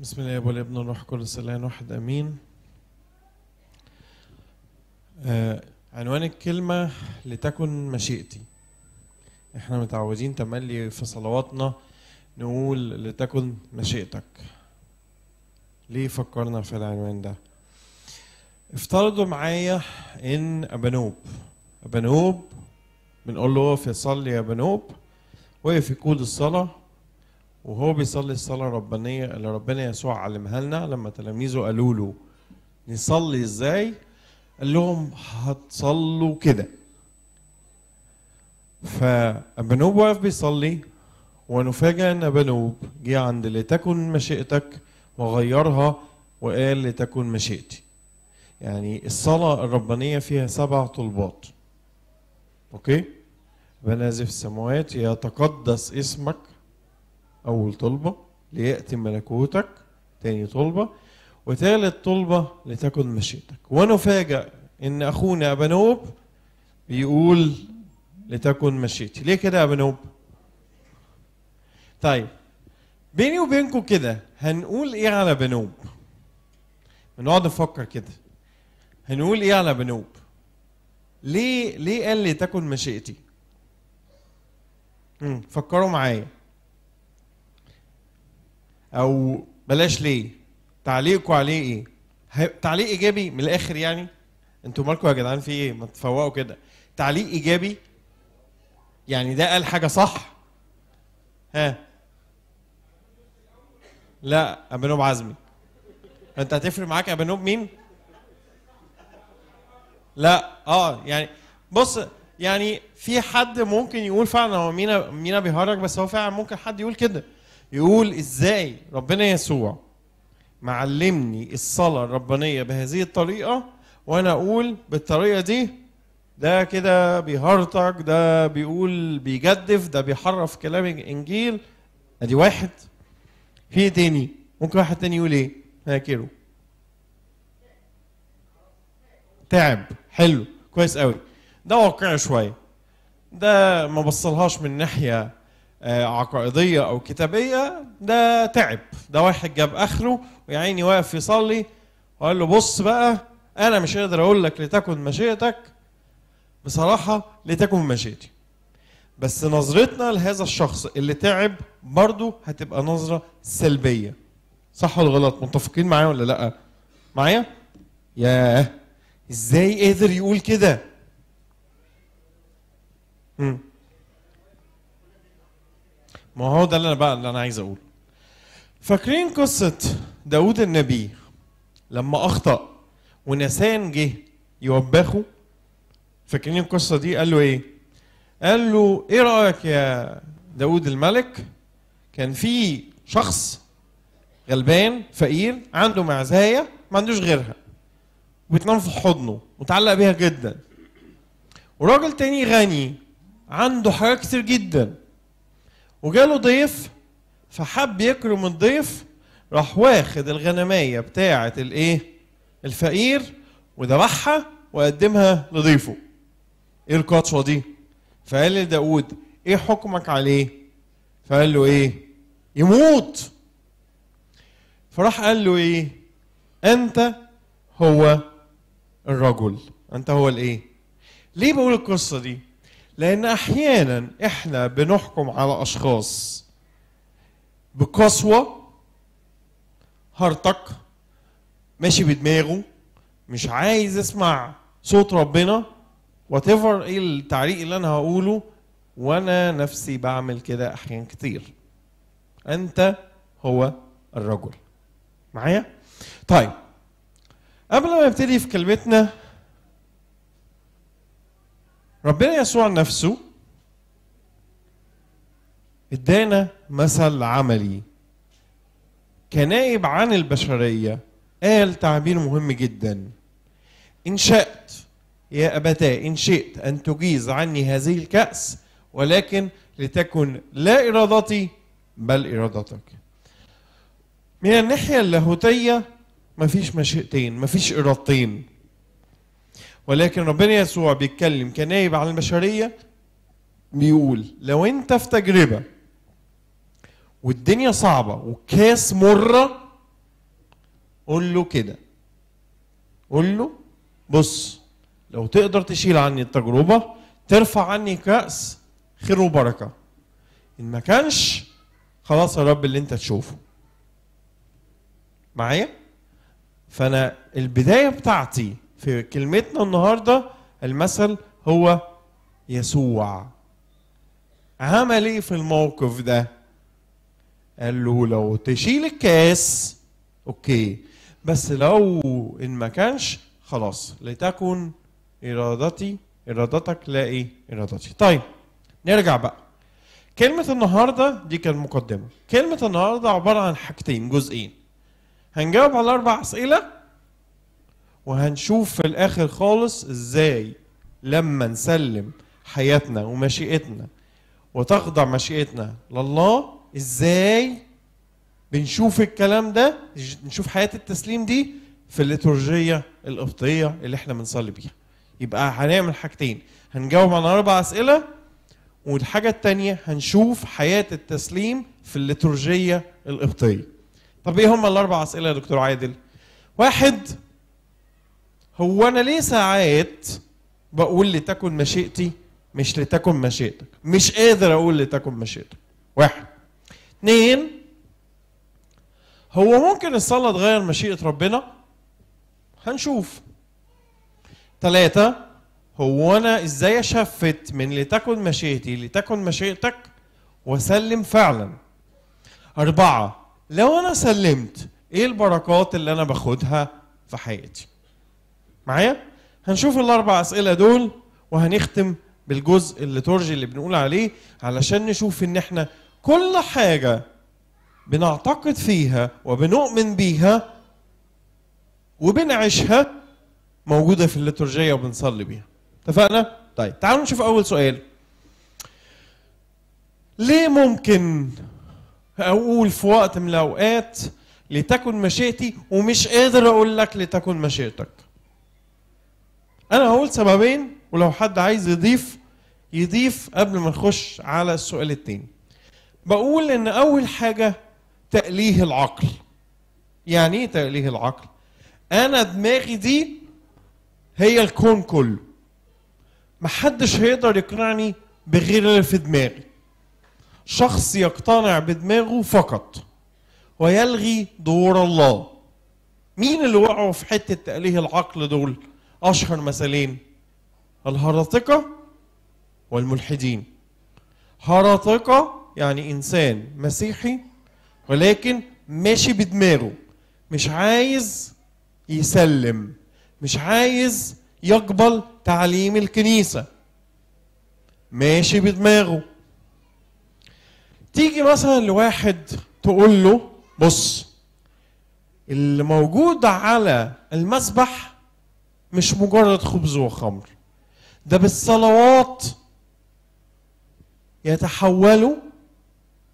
بسم الله والابن والابن الروح كل الان واحد امين آه عنوان الكلمة لتكن مشيئتي احنا متعودين تملي في صلواتنا نقول لتكن مشيئتك ليه فكرنا في العنوان ده افترضوا معايا ان ابنوب ابنوب بنقول له اقف يصلي يا ابنوب وقف يقود الصلاه وهو بيصلي الصلاة الربانية اللي ربنا يسوع علمها لنا لما تلاميذه قالوا له نصلي ازاي؟ قال لهم هتصلوا كده. فبنوب واقف بيصلي ونفاجأ ان بنوب جه عند لتكن مشيئتك وغيرها وقال لتكن مشيئتي. يعني الصلاة الربانية فيها سبع طلبات. اوكي؟ بنازف في السماوات يتقدس اسمك أول طلبة ليأتي ملكوتك تاني طلبة وثالث طلبة لتكن مشيتك ونفاجأ إن أخونا أبنوب بيقول لتكن مشيتي ليه كده يا أبنوب؟ طيب بيني وبينكم كده هنقول إيه على بنوب؟ بنقعد نفكر كده هنقول إيه على بنوب؟ ليه ليه قال لي تكن مشيئتي؟ فكروا معايا او بلاش ليه تعليقكم عليه ايه تعليق ايجابي من الاخر يعني انتوا مالكم يا جدعان في ايه ما تفوقوا كده تعليق ايجابي يعني ده قال حاجه صح ها لا ابنوب عزمي انت هتفرق معاك ابنوب مين لا اه يعني بص يعني في حد ممكن يقول فعلا هو مينا مينا بيهرج بس هو فعلا ممكن حد يقول كده يقول ازاي ربنا يسوع معلمني الصلاه الربانيه بهذه الطريقه وانا اقول بالطريقه دي ده كده بيهرطك ده بيقول بيجدف ده بيحرف كلام الانجيل ادي واحد في إيه تاني ممكن واحد تاني يقول ايه فاكره تعب حلو كويس قوي ده واقعي شويه ده ما بصلهاش من ناحيه آه، عقائديه او كتابيه ده تعب ده واحد جاب اخره ويا عيني واقف يصلي وقال له بص بقى انا مش قادر اقول لك لتكن مشيئتك بصراحه لتكن مشيئتي بس نظرتنا لهذا الشخص اللي تعب برضه هتبقى نظره سلبيه صح ولا غلط متفقين معايا ولا لا معايا ياه ازاي قادر يقول كده امم ما هو ده اللي انا بقى اللي انا عايز اقوله فاكرين قصه داوود النبي لما اخطا ونسان جه يوبخه فاكرين القصه دي قال له ايه قال له ايه رايك يا داوود الملك كان في شخص غلبان فقير عنده معزايه ما عندوش غيرها وبتنام في حضنه متعلق بيها جدا وراجل تاني غني عنده حاجات كتير جدا وجاله ضيف فحب يكرم الضيف راح واخد الغنمية بتاعة الايه؟ الفقير وذبحها وقدمها لضيفه. ايه القطوة دي؟ فقال لداود ايه حكمك عليه؟ فقال له ايه؟ يموت. فراح قال له ايه؟ انت هو الرجل، انت هو الايه؟ ليه بقول القصة دي؟ لأن أحيانا إحنا بنحكم على أشخاص بقسوة هرتك ماشي بدماغه مش عايز يسمع صوت ربنا وات ايفر ايه التعليق اللي انا هقوله وانا نفسي بعمل كده احيان كتير انت هو الرجل معايا طيب قبل ما نبتدي في كلمتنا ربنا يسوع نفسه ادانا مثل عملي كنائب عن البشرية قال تعبير مهم جدا إن شئت يا أبتاه إن شئت أن تجيز عني هذه الكأس ولكن لتكن لا إرادتي بل إرادتك من الناحية اللاهوتية مفيش مشيئتين مفيش إرادتين ولكن ربنا يسوع بيتكلم كنايب عن البشريه بيقول لو انت في تجربه والدنيا صعبه والكاس مره قول له كده قول له بص لو تقدر تشيل عني التجربه ترفع عني كاس خير وبركه ان ما كانش خلاص يا رب اللي انت تشوفه معايا فانا البدايه بتاعتي في كلمتنا النهارده المثل هو يسوع عمل ايه في الموقف ده قال له لو تشيل الكاس اوكي بس لو ان ما كانش خلاص لتكن ارادتي ارادتك لا ايه ارادتي طيب نرجع بقى كلمة النهاردة دي كانت مقدمة كلمة النهاردة عبارة عن حاجتين جزئين هنجاوب على أربع أسئلة وهنشوف في الاخر خالص ازاي لما نسلم حياتنا ومشيئتنا وتخضع مشيئتنا لله ازاي بنشوف الكلام ده نشوف حياه التسليم دي في الليتورجيه القبطيه اللي احنا بنصلي بيها يبقى هنعمل حاجتين هنجاوب على اربع اسئله والحاجه الثانيه هنشوف حياه التسليم في الليتورجيه القبطيه طب ايه هم الاربع اسئله يا دكتور عادل واحد هو انا ليه ساعات بقول لتكن مشيئتي مش لتكن مشيئتك مش قادر اقول لتكن مشيئتك واحد اثنين هو ممكن الصلاة تغير مشيئة ربنا؟ هنشوف. ثلاثة هو أنا إزاي أشفت من لتكن مشيئتي لتكن مشيئتك وأسلم فعلا. أربعة لو أنا سلمت إيه البركات اللي أنا باخدها في حياتي؟ معايا هنشوف الاربع اسئله دول وهنختم بالجزء الليتورجي اللي بنقول عليه علشان نشوف ان احنا كل حاجه بنعتقد فيها وبنؤمن بيها وبنعيشها موجوده في الليتورجيه وبنصلي بيها اتفقنا طيب تعالوا نشوف اول سؤال ليه ممكن اقول في وقت من الاوقات لتكن مشيئتي ومش قادر اقول لك لتكن مشيئتك انا هقول سببين ولو حد عايز يضيف يضيف قبل ما نخش على السؤال التاني بقول ان اول حاجه تأليه العقل يعني ايه تأليه العقل انا دماغي دي هي الكون كله محدش هيقدر يقنعني بغير اللي في دماغي شخص يقتنع بدماغه فقط ويلغي دور الله مين اللي وقعوا في حته تأليه العقل دول أشهر مثلين الهرطقة والملحدين هرطقة يعني إنسان مسيحي ولكن ماشي بدماغه مش عايز يسلم مش عايز يقبل تعليم الكنيسة ماشي بدماغه تيجي مثلا لواحد تقول له بص اللي موجود على المسبح مش مجرد خبز وخمر ده بالصلوات يتحولوا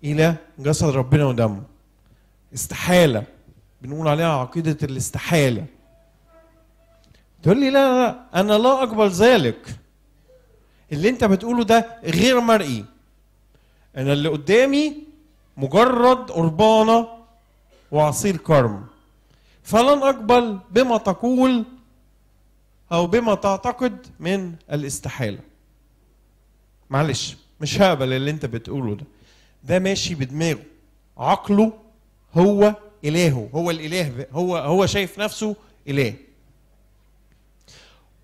الى جسد ربنا ودمه استحاله بنقول عليها عقيده الاستحاله تقول لي لا لا انا لا اقبل ذلك اللي انت بتقوله ده غير مرئي انا اللي قدامي مجرد قربانه وعصير كرم فلن اقبل بما تقول أو بما تعتقد من الاستحالة معلش مش هقبل اللي انت بتقوله ده ده ماشي بدماغه عقله هو إلهه هو الإله هو هو شايف نفسه إله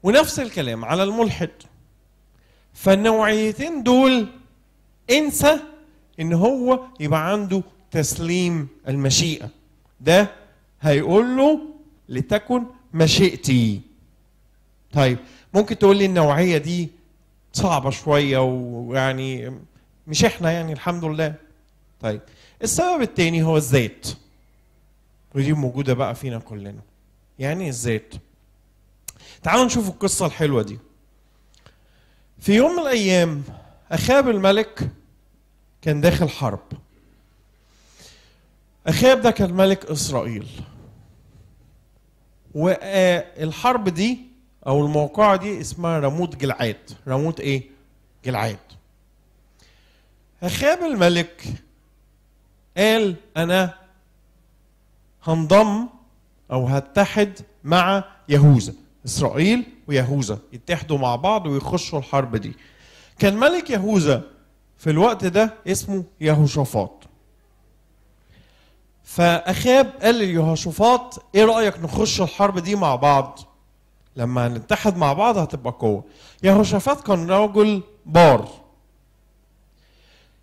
ونفس الكلام على الملحد فالنوعيتين دول انسى ان هو يبقى عنده تسليم المشيئه ده هيقول له لتكن مشيئتي طيب ممكن تقول لي النوعيه دي صعبه شويه ويعني مش احنا يعني الحمد لله طيب السبب الثاني هو الذات ودي موجوده بقى فينا كلنا يعني إيه الذات تعالوا نشوف القصه الحلوه دي في يوم من الايام اخاب الملك كان داخل حرب اخاب ده كان ملك اسرائيل والحرب دي او الموقعه دي اسمها رموت جلعاد رموت ايه جلعاد اخاب الملك قال انا هنضم او هتحد مع يهوذا اسرائيل ويهوذا يتحدوا مع بعض ويخشوا الحرب دي كان ملك يهوذا في الوقت ده اسمه يهوشافاط فاخاب قال ليهوشافاط ايه رايك نخش الحرب دي مع بعض لما نتحد مع بعض هتبقى قوة يهوشافات كان رجل بار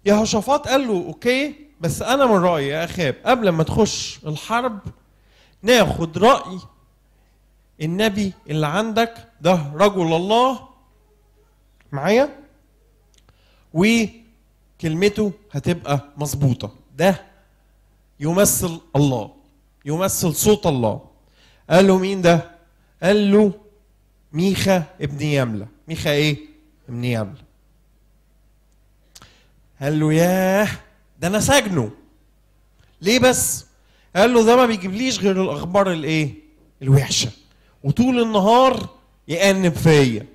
يهوشافات قال له اوكي بس انا من رايي يا اخاب قبل ما تخش الحرب ناخد راي النبي اللي عندك ده رجل الله معايا وكلمته هتبقى مظبوطه ده يمثل الله يمثل صوت الله قال له مين ده قال له ميخا ابن يملة ميخا ايه ابن يملة قال له ياه ده انا سجنه ليه بس قال له ده ما بيجيبليش غير الاخبار الايه الوحشه وطول النهار يأنب فيا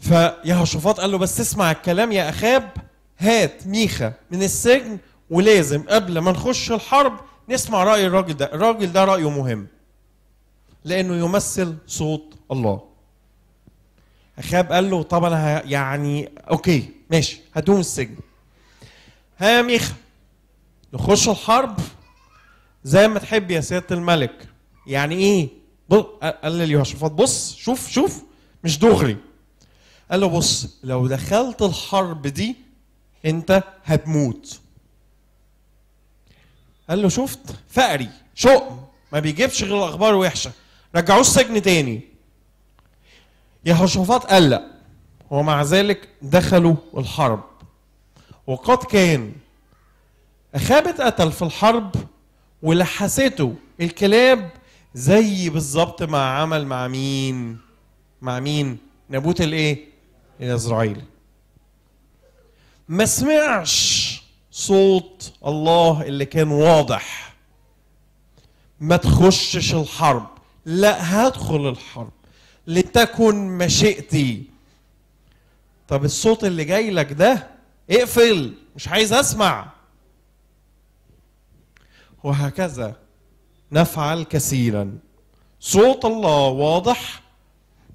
فيهوشافاط قال له بس اسمع الكلام يا اخاب هات ميخا من السجن ولازم قبل ما نخش الحرب نسمع راي الراجل ده الراجل ده رايه مهم لانه يمثل صوت الله اخاب قال له طب انا يعني اوكي ماشي هدوم السجن ها يا ميخا نخش الحرب زي ما تحب يا سياده الملك يعني ايه قال ليهوشافاط بص شوف شوف مش دغري قال له بص لو دخلت الحرب دي انت هتموت قال له شفت فقري شؤم ما بيجيبش غير الاخبار وحشه رجعوه السجن تاني قال قلق ومع ذلك دخلوا الحرب وقد كان أخاب اتقتل في الحرب ولحسته الكلاب زي بالظبط ما عمل مع مين مع مين نبوت الايه الازرائيلي ما سمعش صوت الله اللي كان واضح ما تخشش الحرب لا هدخل الحرب لتكن مشيئتي طب الصوت اللي جاي لك ده اقفل مش عايز اسمع وهكذا نفعل كثيرا صوت الله واضح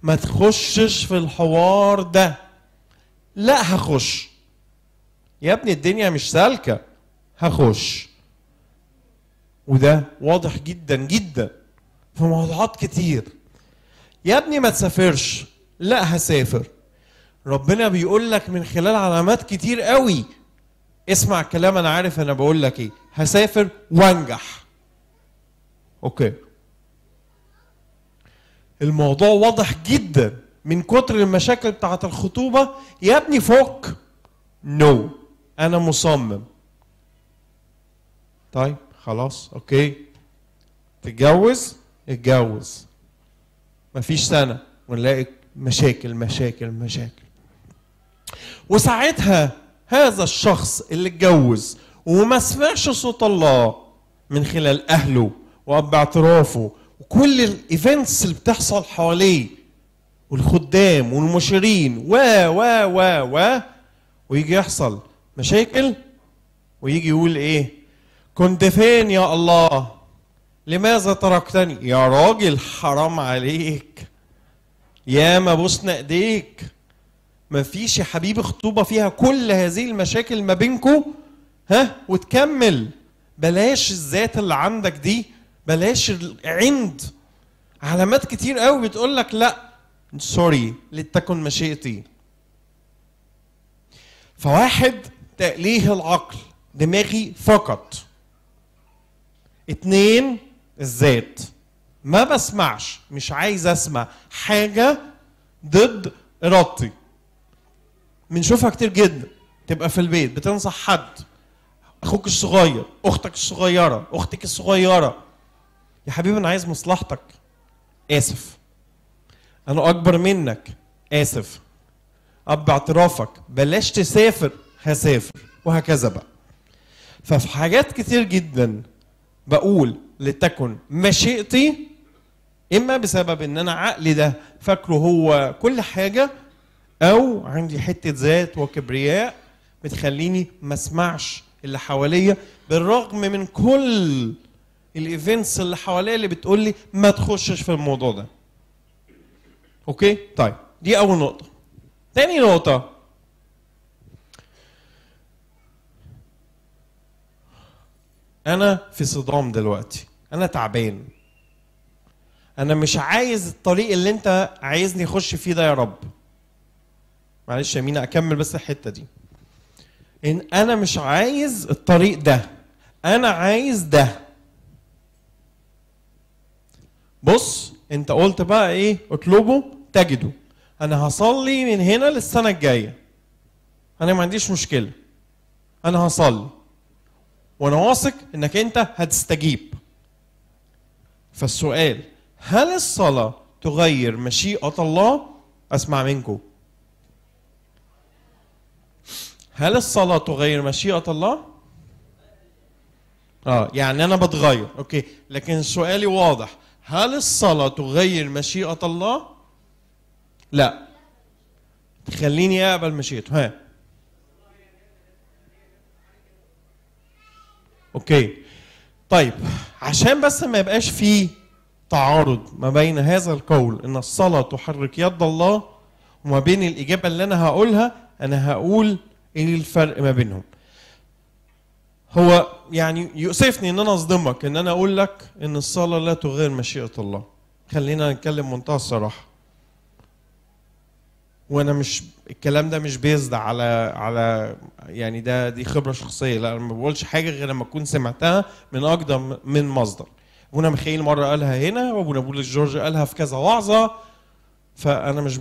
ما تخشش في الحوار ده لا هخش يا ابني الدنيا مش سالكه هخش وده واضح جدا جدا في موضوعات كتير يا ابني ما تسافرش لا هسافر ربنا بيقول لك من خلال علامات كتير قوي اسمع كلام انا عارف انا بقول لك ايه هسافر وانجح اوكي الموضوع واضح جدا من كتر المشاكل بتاعت الخطوبه يا ابني فك نو no. انا مصمم طيب خلاص اوكي تتجوز اتجوز مفيش سنة ونلاقي مشاكل مشاكل مشاكل وساعتها هذا الشخص اللي اتجوز وما سمعش صوت الله من خلال أهله وأب اعترافه وكل الايفنتس اللي بتحصل حواليه والخدام والمشيرين و و و و ويجي يحصل مشاكل ويجي يقول ايه كنت فين يا الله لماذا تركتني يا راجل حرام عليك يا ما بوسنا ايديك مفيش يا حبيبي خطوبة فيها كل هذه المشاكل ما بينكو ها وتكمل بلاش الذات اللي عندك دي بلاش العند علامات كتير قوي بتقول لك لا سوري لتكن مشيئتي فواحد تأليه العقل دماغي فقط اتنين الذات ما بسمعش مش عايز اسمع حاجه ضد ارادتي بنشوفها كتير جدا تبقى في البيت بتنصح حد اخوك الصغير اختك الصغيره اختك الصغيره يا حبيبي انا عايز مصلحتك اسف انا اكبر منك اسف اب اعترافك بلاش تسافر هسافر وهكذا بقى ففي حاجات كتير جدا بقول لتكن مشيئتي اما بسبب ان انا عقلي ده فاكره هو كل حاجه او عندي حته ذات وكبرياء بتخليني ما اسمعش اللي حواليا بالرغم من كل الايفنتس اللي حواليا اللي بتقول لي ما تخشش في الموضوع ده. اوكي؟ طيب دي اول نقطه. تاني نقطه انا في صدام دلوقتي انا تعبان انا مش عايز الطريق اللي انت عايزني اخش فيه ده يا رب معلش يا مينا اكمل بس الحته دي ان انا مش عايز الطريق ده انا عايز ده بص انت قلت بقى ايه اطلبه تجده انا هصلي من هنا للسنه الجايه انا ما عنديش مشكله انا هصلي وانا واثق انك انت هتستجيب فالسؤال هل الصلاة تغير مشيئة الله؟ أسمع منكم. هل الصلاة تغير مشيئة الله؟ آه يعني أنا بتغير، أوكي، لكن سؤالي واضح، هل الصلاة تغير مشيئة الله؟ لا. تخليني أقبل مشيئته، ها. أوكي. طيب عشان بس ما يبقاش فيه تعارض ما بين هذا القول ان الصلاه تحرك يد الله وما بين الاجابه اللي انا هقولها انا هقول ايه الفرق ما بينهم هو يعني يؤسفني ان انا اصدمك ان انا اقول لك ان الصلاه لا تغير مشيئه الله خلينا نتكلم منتهى الصراحه وانا مش الكلام ده مش بيزد على على يعني ده دي خبره شخصيه لا انا ما بقولش حاجه غير لما اكون سمعتها من اقدم من مصدر ابونا ميخائيل مره قالها هنا وابونا بولس جورج قالها في كذا وعظه فانا مش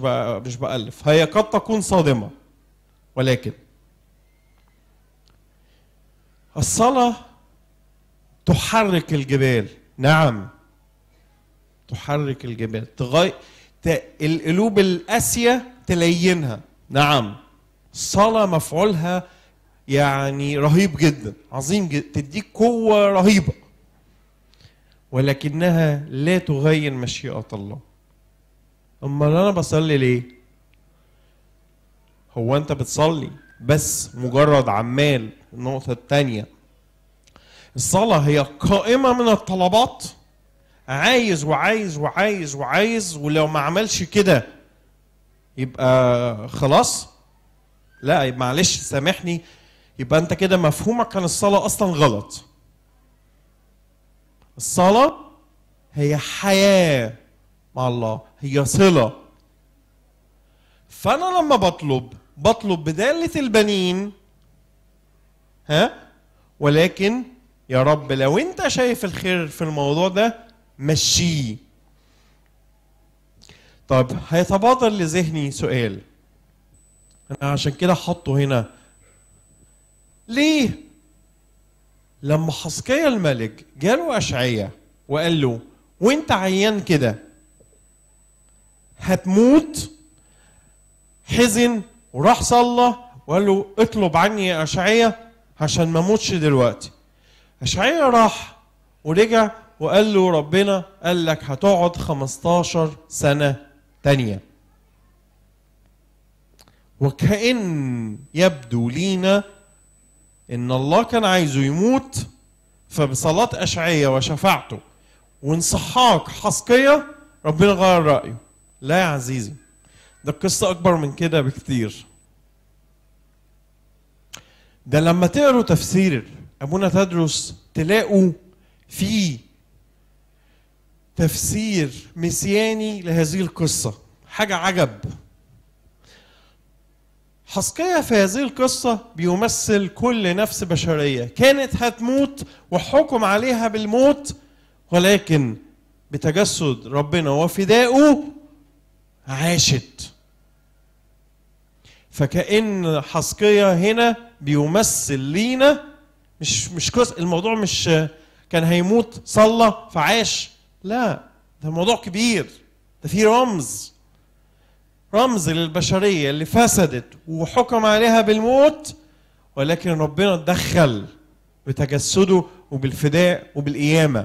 مش بالف هي قد تكون صادمه ولكن الصلاه تحرك الجبال نعم تحرك الجبال تغير القلوب القاسيه تلينها نعم الصلاة مفعولها يعني رهيب جدا عظيم جدا تديك قوة رهيبة ولكنها لا تغير مشيئة الله أمال أنا بصلي ليه؟ هو أنت بتصلي بس مجرد عمال النقطة الثانية الصلاة هي قائمة من الطلبات عايز وعايز وعايز وعايز ولو ما عملش كده يبقى خلاص لا معلش سامحني يبقى انت كده مفهومك عن الصلاه اصلا غلط الصلاه هي حياه مع الله هي صله فانا لما بطلب بطلب بداله البنين ها ولكن يا رب لو انت شايف الخير في الموضوع ده مشيه طب هيتبادر لذهني سؤال انا عشان كده حطه هنا ليه لما حسقيا الملك جاله اشعيا وقال له وانت عيان كده هتموت حزن وراح صلى وقال له اطلب عني يا اشعيا عشان ما اموتش دلوقتي اشعيا راح ورجع وقال له ربنا قال لك هتقعد 15 سنه تانية وكأن يبدو لينا إن الله كان عايزه يموت فبصلاة أشعية وشفاعته وانصحاك حسقية ربنا غير رأيه لا يا عزيزي ده القصة أكبر من كده بكتير ده لما تقروا تفسير أبونا تدرس تلاقوا فيه تفسير مسياني لهذه القصة حاجة عجب حسقية في هذه القصة بيمثل كل نفس بشرية كانت هتموت وحكم عليها بالموت ولكن بتجسد ربنا وفدائه عاشت فكأن حسقية هنا بيمثل لينا مش مش قصة الموضوع مش كان هيموت صلى فعاش لا ده موضوع كبير ده فيه رمز رمز للبشريه اللي فسدت وحكم عليها بالموت ولكن ربنا اتدخل بتجسده وبالفداء وبالقيامه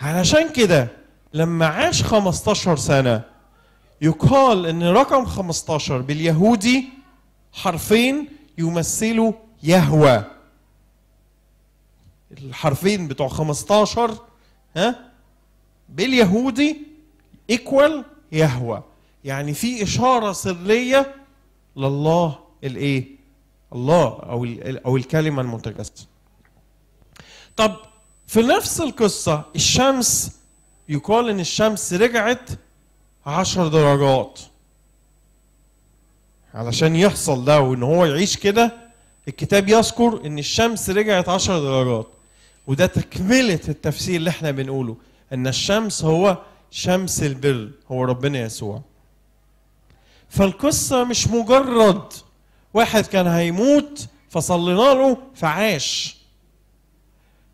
علشان كده لما عاش 15 سنه يقال ان رقم 15 باليهودي حرفين يمثلوا يهوه الحرفين بتوع 15 ها باليهودي ايكوال يهوى يعني في اشاره سريه لله الايه الله او او الكلمه المتجسده طب في نفس القصه الشمس يقال ان الشمس رجعت عشر درجات علشان يحصل ده وان هو يعيش كده الكتاب يذكر ان الشمس رجعت عشر درجات وده تكمله التفسير اللي احنا بنقوله ان الشمس هو شمس البر هو ربنا يسوع فالقصه مش مجرد واحد كان هيموت فصلينا له فعاش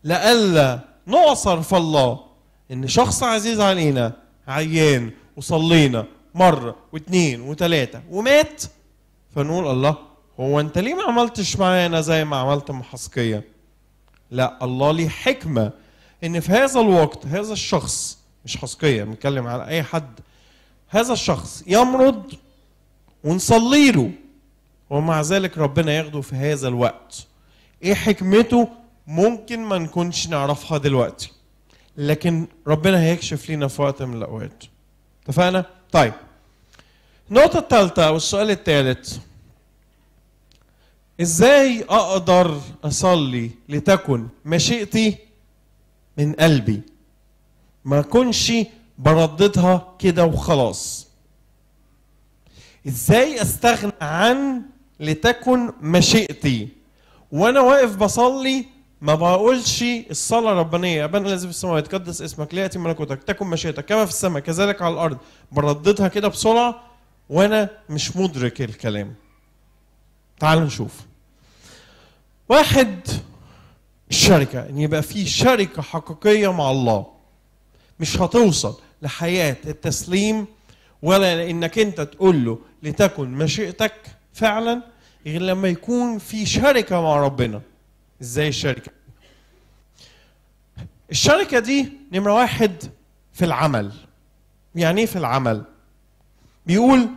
لئلا نعصر في الله ان شخص عزيز علينا عيان وصلينا مرة واثنين وثلاثة ومات فنقول الله هو انت ليه ما عملتش معانا زي ما عملت مع حسقية لا الله ليه حكمه ان في هذا الوقت هذا الشخص مش حسقيه بنتكلم على اي حد هذا الشخص يمرض ونصلي له ومع ذلك ربنا ياخده في هذا الوقت ايه حكمته ممكن ما نكونش نعرفها دلوقتي لكن ربنا هيكشف لينا في وقت من الاوقات اتفقنا طيب النقطه الثالثه والسؤال الثالث ازاي اقدر اصلي لتكن مشيئتي من قلبي ما اكونش برددها كده وخلاص ازاي استغنى عن لتكن مشيئتي وانا واقف بصلي ما بقولش الصلاة الربانية يا أبانا الذي في السماء يتقدس اسمك ليأتي ملكوتك تكن مشيئتك كما في السماء كذلك على الأرض برددها كده بسرعة وأنا مش مدرك الكلام تعالوا نشوف واحد الشركة ان يبقى في شركة حقيقية مع الله مش هتوصل لحياة التسليم ولا لانك انت تقول له لتكن مشيئتك فعلا غير لما يكون في شركة مع ربنا ازاي الشركة الشركة دي نمرة واحد في العمل يعني ايه في العمل بيقول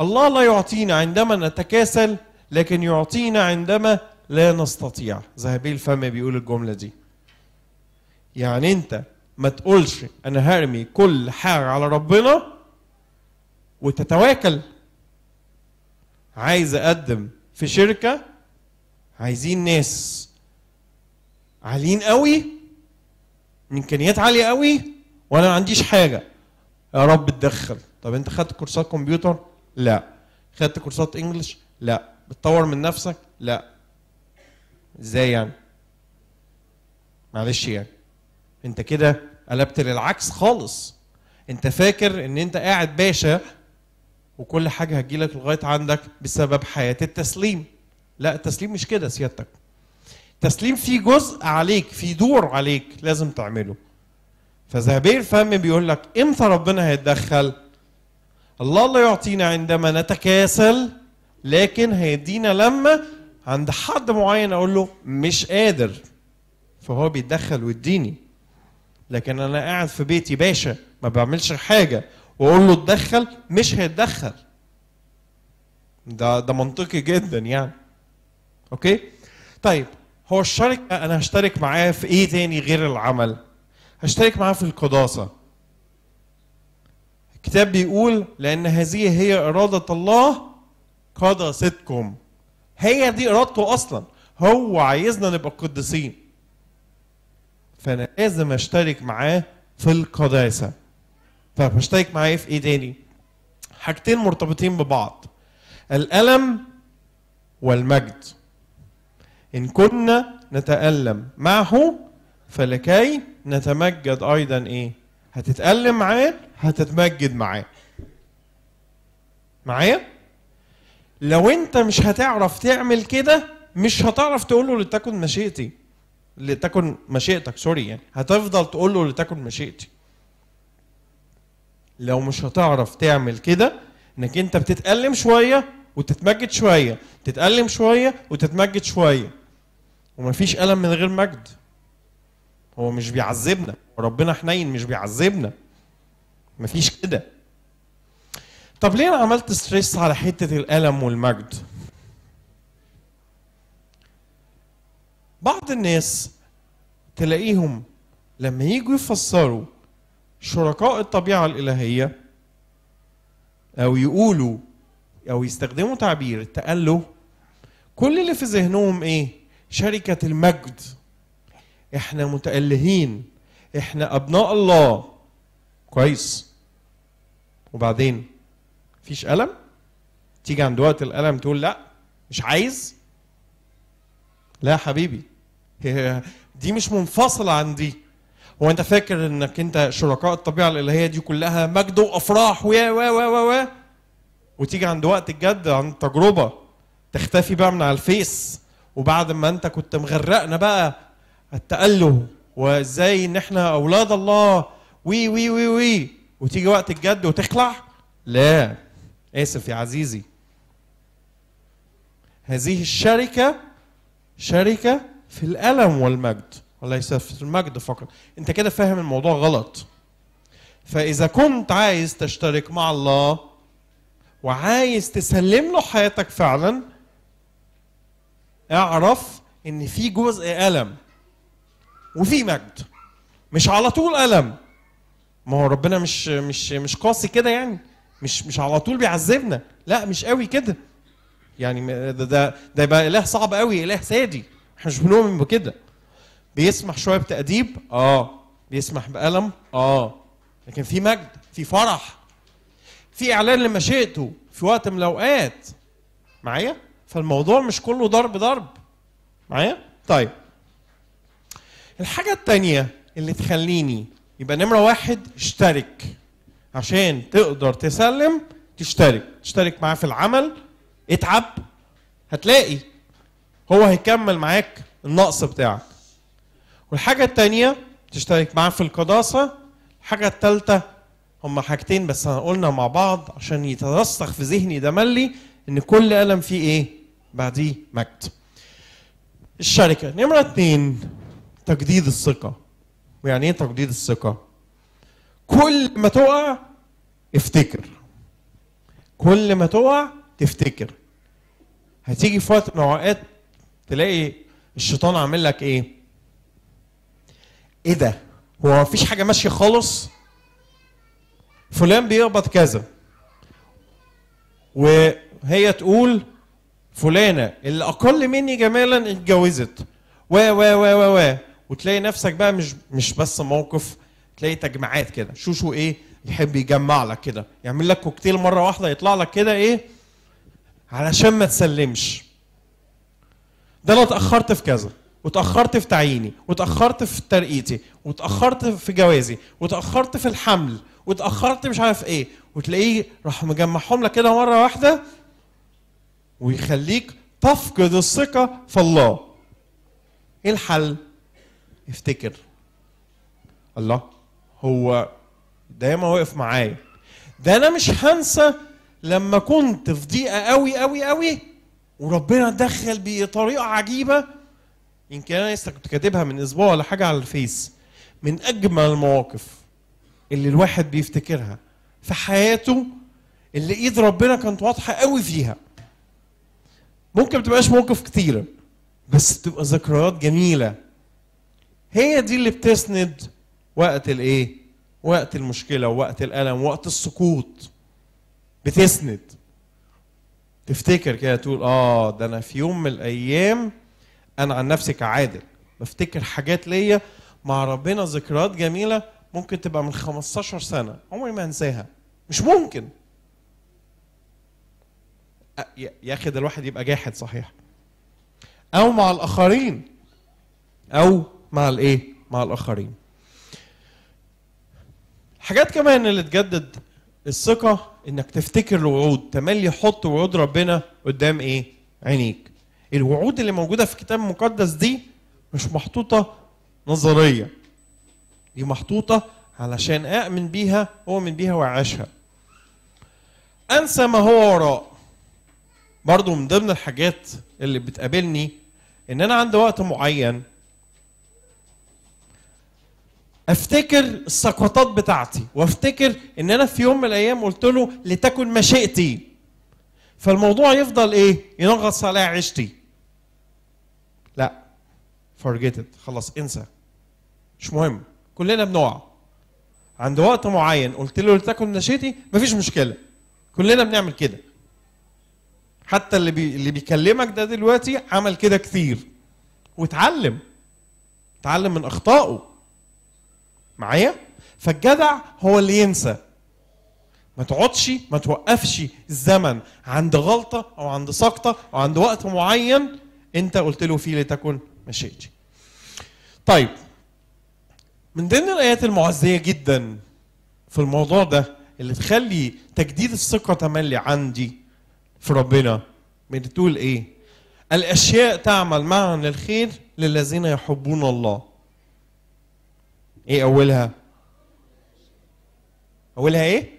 الله لا يعطينا عندما نتكاسل لكن يعطينا عندما لا نستطيع ذهبي الفم بيقول الجملة دي يعني انت ما تقولش انا هرمي كل حاجة على ربنا وتتواكل عايز اقدم في شركة عايزين ناس عاليين قوي امكانيات عالية قوي وانا ما عنديش حاجة يا رب اتدخل طب انت خدت كورسات كمبيوتر لا خدت كورسات انجلش لا بتطور من نفسك لا ازاي يعني معلش يعني انت كده قلبت للعكس خالص انت فاكر ان انت قاعد باشا وكل حاجه هتجيلك لغايه عندك بسبب حياه التسليم لا التسليم مش كده سيادتك التسليم فيه جزء عليك في دور عليك لازم تعمله فذهبي الفم بيقول لك امتى ربنا هيتدخل الله لا يعطينا عندما نتكاسل لكن هيدينا لما عند حد معين اقول له مش قادر فهو بيتدخل ويديني لكن انا قاعد في بيتي باشا ما بعملش حاجه واقول له اتدخل مش هيتدخل ده ده منطقي جدا يعني اوكي طيب هو الشركه انا هشترك معاه في ايه تاني غير العمل هشترك معاه في القداسه الكتاب بيقول لان هذه هي اراده الله قدستكم هي دي ارادته اصلا هو عايزنا نبقى قديسين فانا لازم اشترك معاه في القداسه طب اشترك معاه في ايه تاني حاجتين مرتبطين ببعض الالم والمجد ان كنا نتالم معه فلكي نتمجد ايضا ايه هتتالم معاه هتتمجد معاه معايا لو انت مش هتعرف تعمل كده مش هتعرف تقول له لتكن مشيئتي لتكن مشيئتك سوري يعني هتفضل تقول له لتكن مشيئتي لو مش هتعرف تعمل كده انك انت بتتألم شويه وتتمجد شويه تتألم شويه وتتمجد شويه ومفيش ألم من غير مجد هو مش بيعذبنا ربنا حنين مش بيعذبنا مفيش كده طب ليه انا عملت ستريس على حته الالم والمجد بعض الناس تلاقيهم لما يجوا يفسروا شركاء الطبيعه الالهيه او يقولوا او يستخدموا تعبير التأله كل اللي في ذهنهم ايه شركه المجد احنا متألهين احنا ابناء الله كويس وبعدين مفيش الم تيجي عند وقت الالم تقول لا مش عايز لا حبيبي دي مش منفصله عن دي هو انت فاكر انك انت شركاء الطبيعه الالهيه دي كلها مجد وافراح و و و و وتيجي عند وقت الجد عند تجربه تختفي بقى من على الفيس وبعد ما انت كنت مغرقنا بقى التأله وازاي ان احنا اولاد الله وي وي وي وي وتيجي وقت الجد وتخلع لا آسف يا عزيزي هذه الشركة شركة في الألم والمجد وليس في المجد فقط أنت كده فاهم الموضوع غلط فإذا كنت عايز تشترك مع الله وعايز تسلم له حياتك فعلا اعرف ان في جزء ألم وفي مجد مش على طول ألم ما هو ربنا مش مش مش قاسي كده يعني مش مش على طول بيعذبنا لا مش قوي كده يعني ده ده ده يبقى اله صعب قوي اله سادي احنا مش بنؤمن بكده بيسمح شويه بتاديب اه بيسمح بالم اه لكن في مجد في فرح في اعلان لمشيئته في وقت من الاوقات معايا فالموضوع مش كله ضرب ضرب معايا طيب الحاجه الثانيه اللي تخليني يبقى نمره واحد اشترك عشان تقدر تسلم تشترك تشترك معاه في العمل اتعب هتلاقي هو هيكمل معاك النقص بتاعك والحاجة التانية تشترك معاه في القداسة الحاجة التالتة هما حاجتين بس قلنا مع بعض عشان يترسخ في ذهني ده ملي ان كل ألم فيه ايه بعديه مجد الشركة نمرة اتنين تجديد الثقة ويعني ايه تجديد الثقة كل ما تقع افتكر كل ما تقع تفتكر هتيجي في وقت من الاوقات تلاقي الشيطان عامل لك ايه ايه ده هو مفيش حاجه ماشيه خالص فلان بيقبض كذا وهي تقول فلانه اللي اقل مني جمالا اتجوزت و و و و و وتلاقي نفسك بقى مش مش بس موقف تلاقي تجمعات كده شوشو ايه يحب يجمع لك كده يعمل لك كوكتيل مره واحده يطلع لك كده ايه علشان ما تسلمش ده لو اتاخرت في كذا وتاخرت في تعييني وتاخرت في ترقيتي وتاخرت في جوازي وتاخرت في الحمل وتاخرت مش عارف ايه وتلاقيه راح مجمعهم لك كده مره واحده ويخليك تفقد الثقه في الله ايه الحل افتكر الله هو دايما واقف معايا ده انا مش هنسى لما كنت في ضيقه قوي قوي قوي وربنا دخل بطريقه عجيبه يمكن انا لسه كنت كاتبها من اسبوع ولا حاجه على الفيس من اجمل المواقف اللي الواحد بيفتكرها في حياته اللي ايد ربنا كانت واضحه قوي فيها ممكن ما تبقاش مواقف كتيره بس تبقى ذكريات جميله هي دي اللي بتسند وقت الايه وقت المشكله ووقت الالم ووقت السقوط بتسند تفتكر كده تقول اه ده انا في يوم من الايام انا عن نفسي كعادل بفتكر حاجات ليا مع ربنا ذكريات جميله ممكن تبقى من 15 سنه عمري ما انساها مش ممكن ياخد الواحد يبقى جاحد صحيح او مع الاخرين او مع الايه مع الاخرين حاجات كمان اللي تجدد الثقه انك تفتكر الوعود تملي حط وعود ربنا قدام ايه عينيك الوعود اللي موجوده في الكتاب المقدس دي مش محطوطه نظريه دي محطوطه علشان اؤمن بيها اؤمن بيها واعيشها انسى ما هو وراء برضو من ضمن الحاجات اللي بتقابلني ان انا عندي وقت معين افتكر السقطات بتاعتي وافتكر ان انا في يوم من الايام قلت له لتكن مشيئتي فالموضوع يفضل ايه ينغص عليا عيشتي لا forget it خلاص انسى مش مهم كلنا بنقع عند وقت معين قلت له لتكن مشيئتي مفيش مشكله كلنا بنعمل كده حتى اللي بي... اللي بيكلمك ده دلوقتي عمل كده كتير واتعلم اتعلم من اخطائه معايا فالجدع هو اللي ينسى ما تقعدش ما توقفش الزمن عند غلطه او عند سقطه او عند وقت معين انت قلت له فيه لتكن مشيتي طيب من ضمن الايات المعزيه جدا في الموضوع ده اللي تخلي تجديد الثقه تملي عندي في ربنا بتقول ايه الاشياء تعمل معا للخير للذين يحبون الله ايه اولها اولها ايه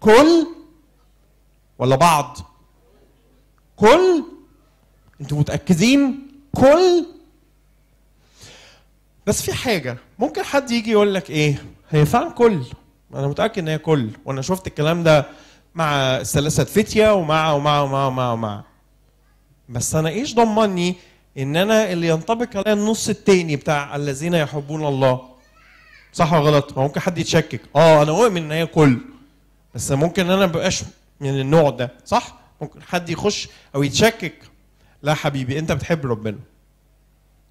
كل ولا بعض كل انتوا متاكدين كل بس في حاجه ممكن حد يجي يقول لك ايه هي فعلا كل انا متاكد ان هي كل وانا شفت الكلام ده مع ثلاثه فتيا ومع ومع ومع ومع, ومع. بس انا ايش ضمني ان انا اللي ينطبق عليا النص التاني بتاع الذين يحبون الله صح ولا غلط؟ ما ممكن حد يتشكك اه انا اؤمن ان هي كل بس ممكن انا ما ابقاش من النوع ده صح؟ ممكن حد يخش او يتشكك لا حبيبي انت بتحب ربنا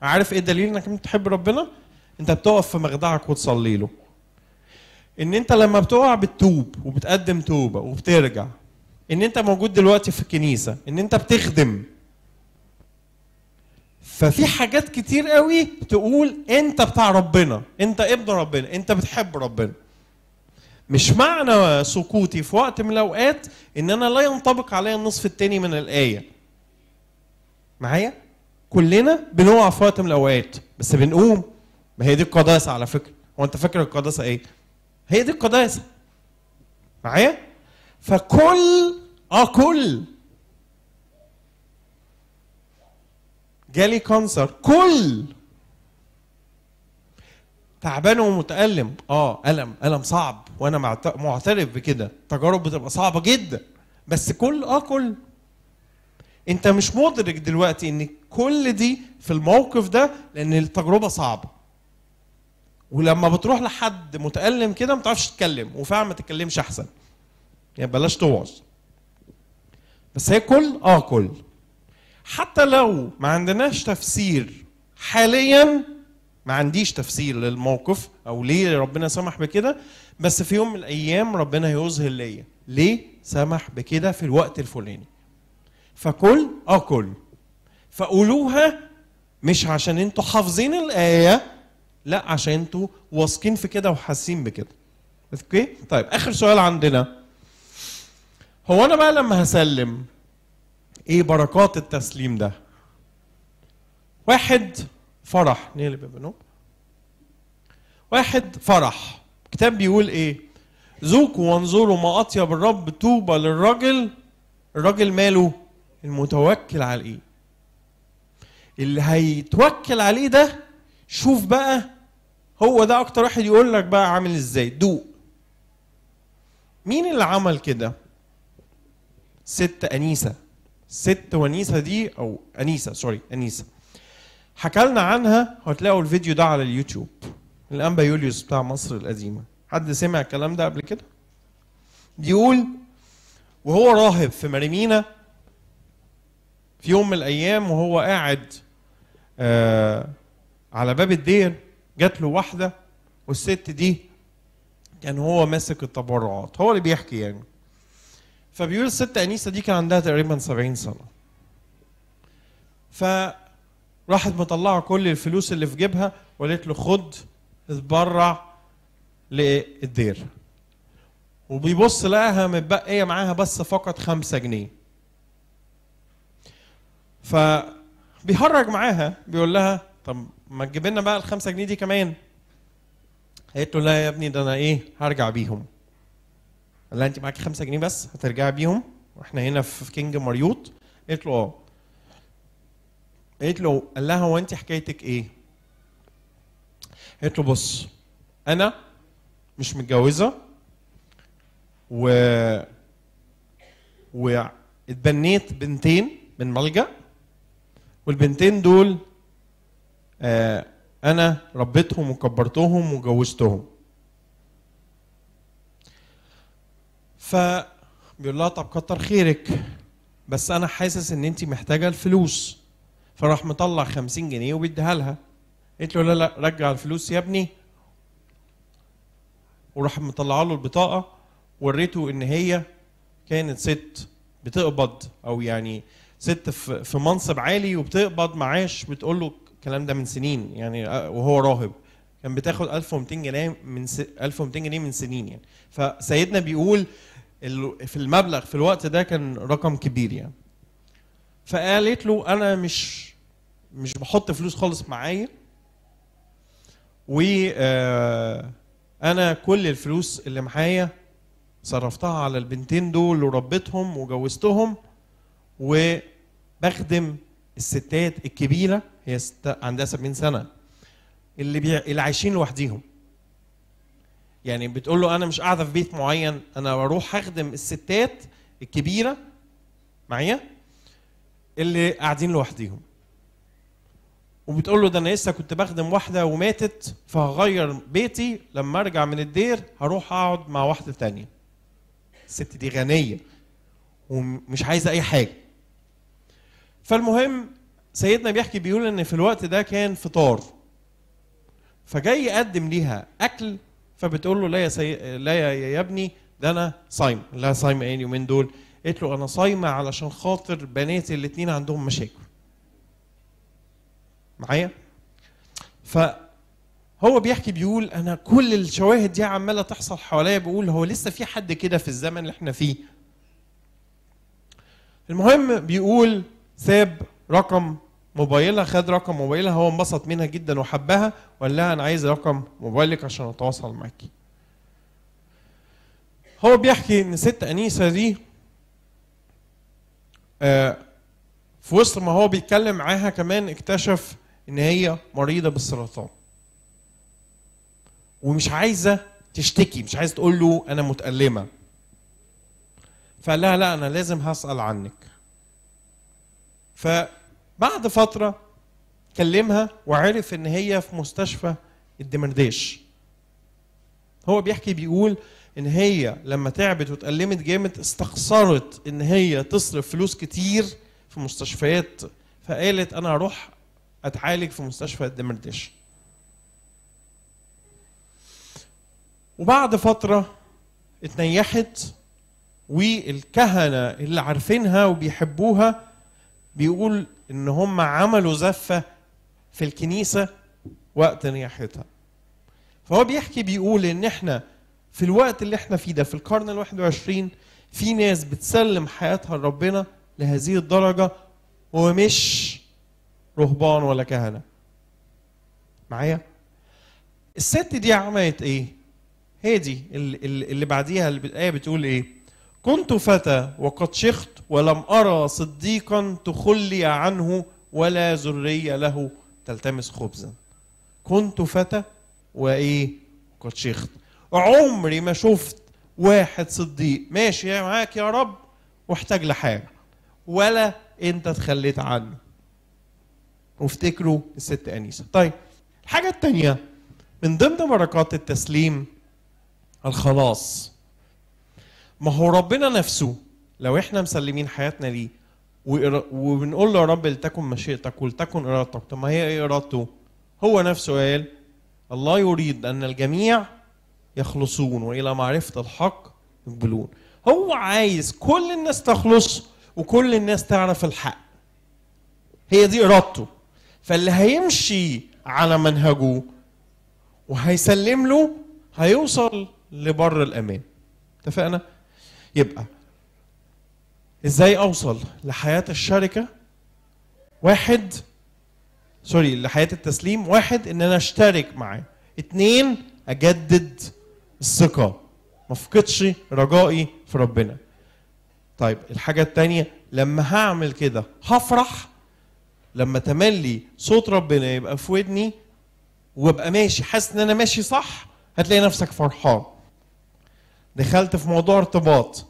عارف ايه الدليل انك بتحب ربنا؟ انت بتقف في مخدعك وتصلي له ان انت لما بتقع بتتوب وبتقدم توبه وبترجع ان انت موجود دلوقتي في الكنيسه ان انت بتخدم ففي حاجات كتير قوي تقول انت بتاع ربنا انت ابن ربنا انت بتحب ربنا مش معنى سقوطي في وقت من الاوقات ان انا لا ينطبق عليا النصف الثاني من الايه معايا كلنا بنقع في وقت من الاوقات بس بنقوم ما هي دي القداسه على فكره هو انت فاكر القداسه ايه هي دي القداسه معايا فكل اه كل جالي كانسر كل تعبان ومتألم اه ألم ألم صعب وأنا معترف بكده تجارب بتبقى صعبة جدا بس كل اه كل انت مش مدرك دلوقتي ان كل دي في الموقف ده لان التجربه صعبه ولما بتروح لحد متألم كده ما تعرفش تتكلم وفعلا ما تتكلمش احسن يعني بلاش توعظ بس هي كل اه كل حتى لو ما عندناش تفسير حاليا ما عنديش تفسير للموقف او ليه ربنا سمح بكده بس في يوم من الايام ربنا هيظهر ليا ليه سمح بكده في الوقت الفلاني فكل اكل آه فقولوها مش عشان انتوا حافظين الايه لا عشان انتوا واثقين في كده وحاسين بكده اوكي طيب اخر سؤال عندنا هو انا بقى لما هسلم ايه بركات التسليم ده واحد فرح نقلب بنوب واحد فرح الكتاب بيقول ايه ذوقوا وانظروا ما اطيب الرب توبه للراجل الراجل ماله المتوكل عليه اللي هيتوكل عليه ده شوف بقى هو ده اكتر واحد يقول لك بقى عامل ازاي دوق مين اللي عمل كده ست انيسه ست ونيسه دي او انيسه سوري انيسه حكى لنا عنها هتلاقوا الفيديو ده على اليوتيوب الانبا يوليوس بتاع مصر القديمه حد سمع الكلام ده قبل كده بيقول وهو راهب في مريمينا في يوم من الايام وهو قاعد آه على باب الدير جات له واحده والست دي كان هو ماسك التبرعات هو اللي بيحكي يعني فبيقول الست انيسه دي كان عندها تقريبا 70 سنه فراحت مطلعه كل الفلوس اللي في جيبها وقالت له خد اتبرع للدير وبيبص لقاها متبقيه معاها بس فقط 5 جنيه فبيهرج معاها بيقول لها طب ما تجيب لنا بقى الخمسة جنيه دي كمان قالت له لا يا ابني ده انا ايه هرجع بيهم قال لها انت معاكي 5 جنيه بس هترجعي بيهم واحنا هنا في كينج مريوط قالت له اه قالت له قال لها هو انت حكايتك ايه؟ قالت له بص انا مش متجوزه و واتبنيت بنتين من ملجأ والبنتين دول آه انا ربيتهم وكبرتهم وجوزتهم فبيقول لها طب كتر خيرك بس انا حاسس ان انت محتاجه الفلوس فراح مطلع 50 جنيه وبيديها لها قالت له لا لا رجع الفلوس يا ابني وراح مطلع له البطاقه وريته ان هي كانت ست بتقبض او يعني ست في منصب عالي وبتقبض معاش بتقول له الكلام ده من سنين يعني آه، وهو راهب كان بتاخد 1200 جنيه من 1200 جنيه من سنين يعني فسيدنا بيقول في المبلغ في الوقت ده كان رقم كبير يعني فقالت له انا مش مش بحط فلوس خالص معايا و آه، انا كل الفلوس اللي معايا صرفتها على البنتين دول وربيتهم وجوزتهم وبخدم الستات الكبيره هي عندها 70 سنه اللي بي... اللي عايشين لوحديهم يعني بتقول له انا مش قاعده في بيت معين انا بروح اخدم الستات الكبيره معايا اللي قاعدين لوحديهم وبتقول له ده انا لسه كنت بخدم واحده وماتت فهغير بيتي لما ارجع من الدير هروح اقعد مع واحده تانية الست دي غنيه ومش عايزه اي حاجه فالمهم سيدنا بيحكي بيقول ان في الوقت ده كان فطار فجاي يقدم ليها اكل فبتقول له لا يا سي... لا يا يا ابني ده انا صايم لا صايم ايه اليومين دول قالت له انا صايمه علشان خاطر بناتي الاثنين عندهم مشاكل معايا فهو بيحكي بيقول انا كل الشواهد دي عماله تحصل حواليا بقول هو لسه في حد كده في الزمن اللي احنا فيه المهم بيقول ساب رقم موبايلها خد رقم موبايلها هو انبسط منها جدا وحبها وقال لها انا عايز رقم موبايلك عشان اتواصل معاكي هو بيحكي ان ست انيسه دي آه، في وسط ما هو بيتكلم معاها كمان اكتشف ان هي مريضه بالسرطان ومش عايزه تشتكي مش عايزه تقول له انا متالمه فقال لها لا انا لازم هسال عنك ف بعد فتره كلمها وعرف ان هي في مستشفى الدمرداش هو بيحكي بيقول ان هي لما تعبت واتألمت جامد استخسرت ان هي تصرف فلوس كتير في مستشفيات فقالت انا هروح اتعالج في مستشفى الدمرداش وبعد فترة اتنيحت والكهنة اللي عارفينها وبيحبوها بيقول ان هم عملوا زفه في الكنيسه وقت نياحتها فهو بيحكي بيقول ان احنا في الوقت اللي احنا فيه ده في القرن ال 21 في ناس بتسلم حياتها لربنا لهذه الدرجه ومش رهبان ولا كهنه معايا الست دي عملت ايه هي دي اللي بعديها الايه بتقول ايه كنت فتى وقد شخت ولم أرى صديقا تخلي عنه ولا ذرية له تلتمس خبزا كنت فتى وإيه قد شخت عمري ما شفت واحد صديق ماشي معاك يا رب واحتاج لحاجة ولا انت تخليت عنه وافتكروا الست أنيسة طيب الحاجة التانية من ضمن بركات التسليم الخلاص ما هو ربنا نفسه لو احنا مسلمين حياتنا ليه وبنقول له يا رب لتكن مشيئتك ولتكن ارادتك طب ما هي ايه ارادته؟ هو نفسه قال الله يريد ان الجميع يخلصون والى معرفه الحق يقبلون هو عايز كل الناس تخلص وكل الناس تعرف الحق هي دي ارادته فاللي هيمشي على منهجه وهيسلم له هيوصل لبر الامان اتفقنا يبقى ازاي اوصل لحياه الشركه واحد سوري لحياه التسليم واحد ان انا اشترك معاه اتنين اجدد الثقه ما افقدش رجائي في ربنا طيب الحاجه الثانيه لما هعمل كده هفرح لما تملي صوت ربنا يبقى في ودني وابقى ماشي حاسس ان انا ماشي صح هتلاقي نفسك فرحان دخلت في موضوع ارتباط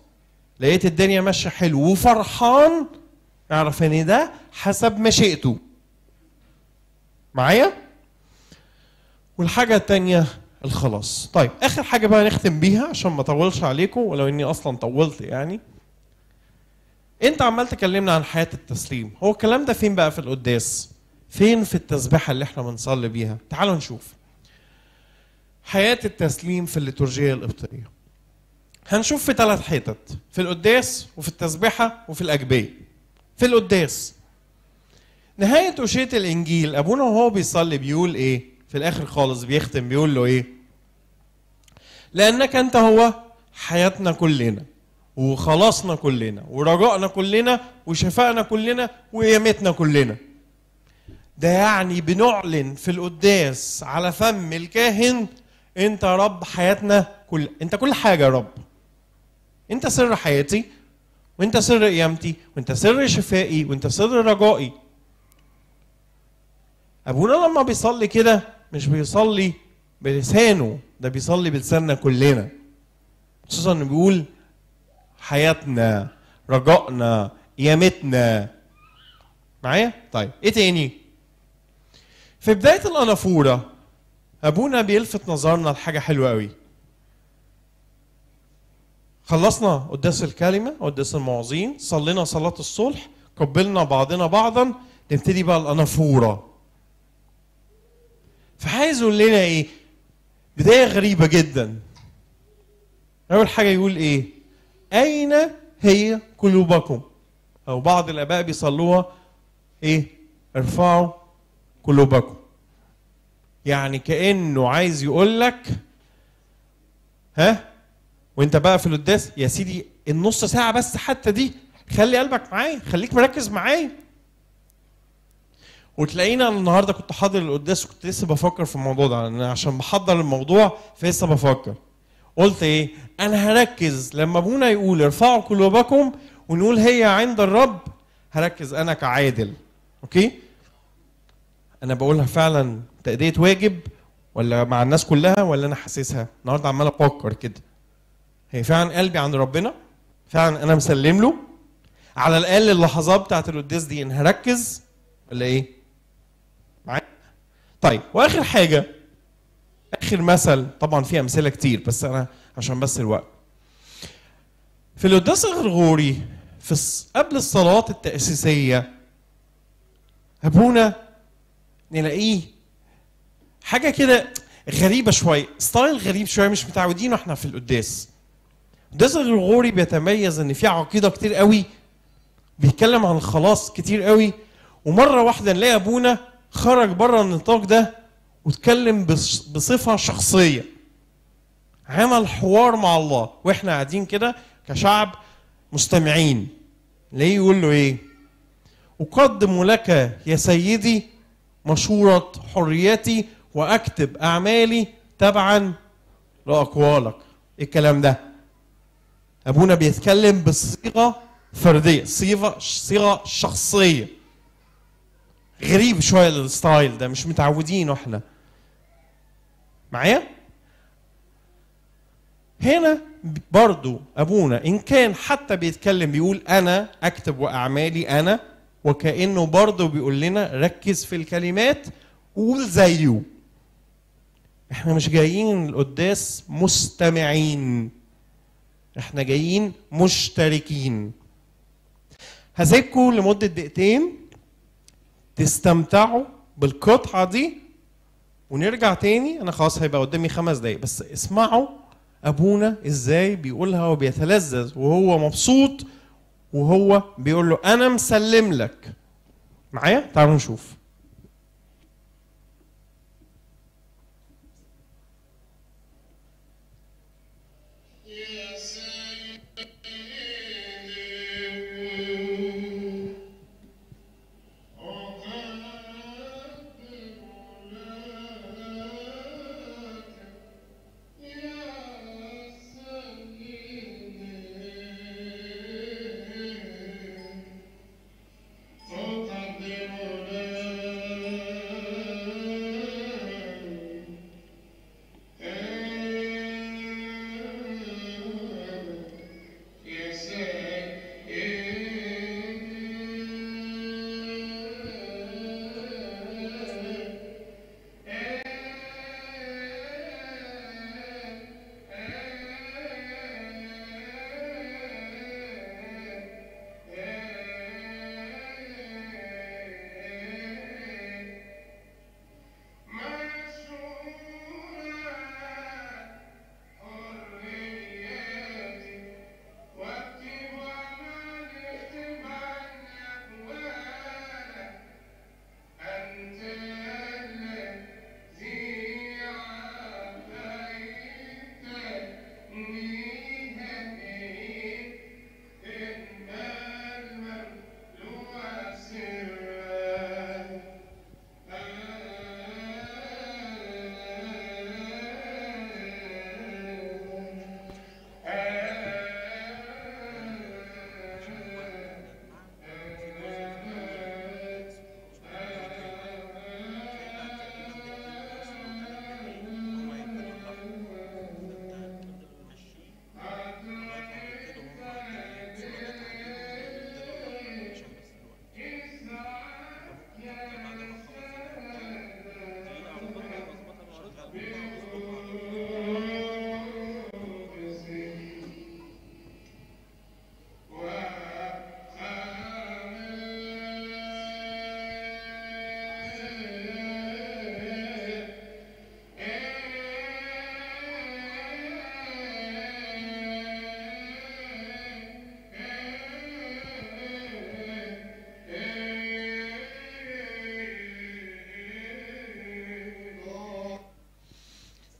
لقيت الدنيا ماشيه حلو وفرحان اعرف ان ده حسب مشيئته معايا والحاجه الثانيه الخلاص طيب اخر حاجه بقى نختم بيها عشان ما اطولش عليكم ولو اني اصلا طولت يعني انت عمال تكلمنا عن حياه التسليم هو الكلام ده فين بقى في القداس فين في التسبيحه اللي احنا بنصلي بيها تعالوا نشوف حياه التسليم في الليتورجيه القبطيه هنشوف في ثلاث حتت في القداس وفي التسبحه وفي الاجبيه في القداس نهايه أشية الانجيل ابونا وهو بيصلي بيقول ايه في الاخر خالص بيختم بيقول له ايه لانك انت هو حياتنا كلنا وخلاصنا كلنا ورجائنا كلنا وشفائنا كلنا وقيامتنا كلنا ده يعني بنعلن في القداس على فم الكاهن انت رب حياتنا كل انت كل حاجه يا رب انت سر حياتي وانت سر قيامتي وانت سر شفائي وانت سر رجائي ابونا لما بيصلي كده مش بيصلي بلسانه ده بيصلي بلساننا كلنا خصوصا انه بيقول حياتنا رجائنا قيامتنا معايا طيب ايه تاني في بدايه الانافوره ابونا بيلفت نظرنا لحاجه حلوه قوي خلصنا قداس الكلمه قداس المعوذين صلينا صلاه الصلح قبلنا بعضنا بعضا نبتدي بقى الانافوره فعايز يقول لنا ايه بدايه غريبه جدا اول حاجه يقول ايه اين هي قلوبكم او بعض الاباء بيصلوها ايه ارفعوا قلوبكم يعني كانه عايز يقول لك ها وانت بقى في القداس يا سيدي النص ساعه بس حتى دي خلي قلبك معايا خليك مركز معايا وتلاقينا النهارده كنت حاضر القداس وكنت لسه بفكر في الموضوع ده انا عشان بحضر الموضوع فلسه بفكر قلت ايه انا هركز لما ابونا يقول ارفعوا قلوبكم ونقول هي عند الرب هركز انا كعادل اوكي انا بقولها فعلا تأدية واجب ولا مع الناس كلها ولا انا حاسسها النهارده عمال افكر كده هي فعلا قلبي عند ربنا فعلا انا مسلم له على الاقل اللحظات بتاعت القداس دي ان هركز ولا ايه معايا طيب واخر حاجه اخر مثل طبعا في امثله كتير بس انا عشان بس الوقت في القداس الغرغوري في قبل الصلاه التاسيسيه ابونا نلاقيه حاجه كده غريبه شويه ستايل غريب شويه مش متعودين واحنا في القداس ديزل الغوري بيتميز ان في عقيده كتير قوي بيتكلم عن الخلاص كتير قوي ومره واحده نلاقي ابونا خرج بره النطاق ده واتكلم بصفه شخصيه عمل حوار مع الله واحنا قاعدين كده كشعب مستمعين ليه يقول له ايه اقدم لك يا سيدي مشوره حريتي واكتب اعمالي تبعا لاقوالك ايه الكلام ده ابونا بيتكلم بصيغه فرديه صيغه صيغه شخصيه غريب شويه الستايل ده مش متعودينه احنا معايا هنا برضو ابونا ان كان حتى بيتكلم بيقول انا اكتب واعمالي انا وكانه برضو بيقول لنا ركز في الكلمات قول زيه احنا مش جايين القداس مستمعين احنا جايين مشتركين هسيبكم لمدة دقيقتين تستمتعوا بالقطعة دي ونرجع تاني انا خلاص هيبقى قدامي خمس دقايق بس اسمعوا ابونا ازاي بيقولها وبيتلذذ وهو مبسوط وهو بيقول له انا مسلم لك معايا تعالوا نشوف